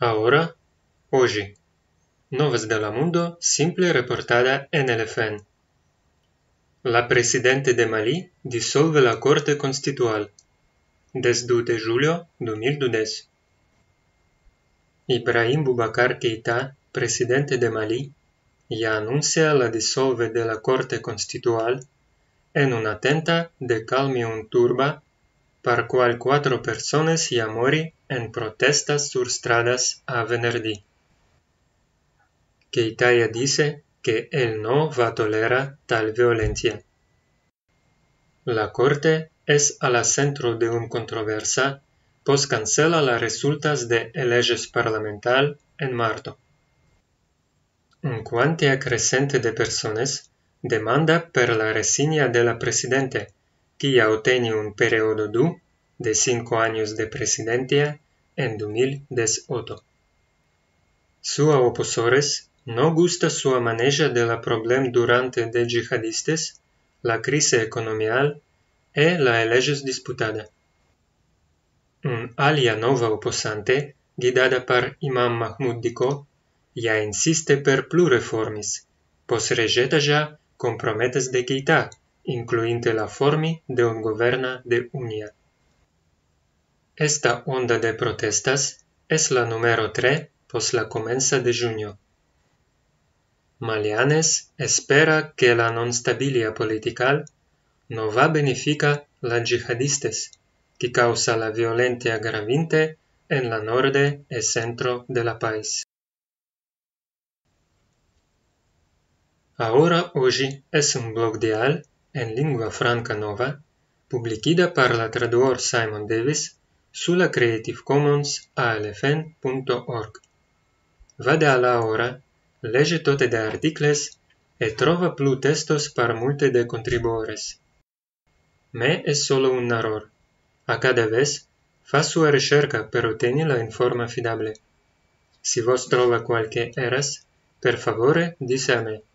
ahora, hoy. Noves de la Mundo, simple reportada en el FN. La presidente de Malí disuelve la Corte Constitual. Desde de julio 2010. Ibrahim Boubacar Keita, presidente de Malí, ya anuncia la disolve de la Corte Constitucional en una tenta de un turba, par cual cuatro personas ya morí en protestas surstradas a que italia dice que él no va a tolerar tal violencia. La corte es al centro de un controversa, pues cancela las resultas de elecciones parlamental en marzo. Un cuante creciente de personas demanda per la resigna de la presidente, que ya un periodo du de cinco años de presidencia en 2018. Su oposores no gusta su maneja la problem durante de yihadistas, la crisis económica y e la leyes disputada. Un alia nova oposante, guiada por Imam Mahmoud Diko, ya insiste per plur pos rejeta ya comprometes de quita, incluinte la formi de un governa de unia. Esta onda de protestas es la número 3 pos la comenza de junio. Malianes espera que la non-stabilia political no va benefica la jihadistas que causa la violenta agravinte en la norte e centro de la país. Ahora hoy es un blog de al en lingua franca nova, publicada por la traductor Simon Davis sulla Creative Commons alfen.org. ora, lege tote de articles e trova plu testos par multe de contribuores. Me es solo un error. A cada vez, fa sua recerca per ottenere la informa fidable. Si vos trova qualche eras, per favore, dice a me.